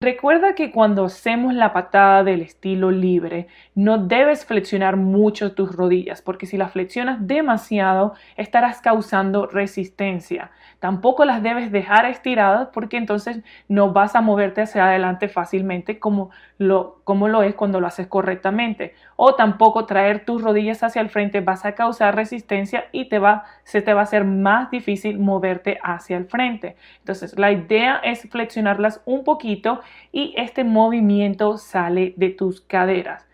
Recuerda que cuando hacemos la patada del estilo libre, no debes flexionar mucho tus rodillas, porque si las flexionas demasiado, estarás causando resistencia. Tampoco las debes dejar estiradas, porque entonces no vas a moverte hacia adelante fácilmente como lo, como lo es cuando lo haces correctamente. O tampoco traer tus rodillas hacia el frente vas a causar resistencia y te va, se te va a hacer más difícil moverte hacia el frente. Entonces, la idea es flexionarlas un poquito y este movimiento sale de tus caderas.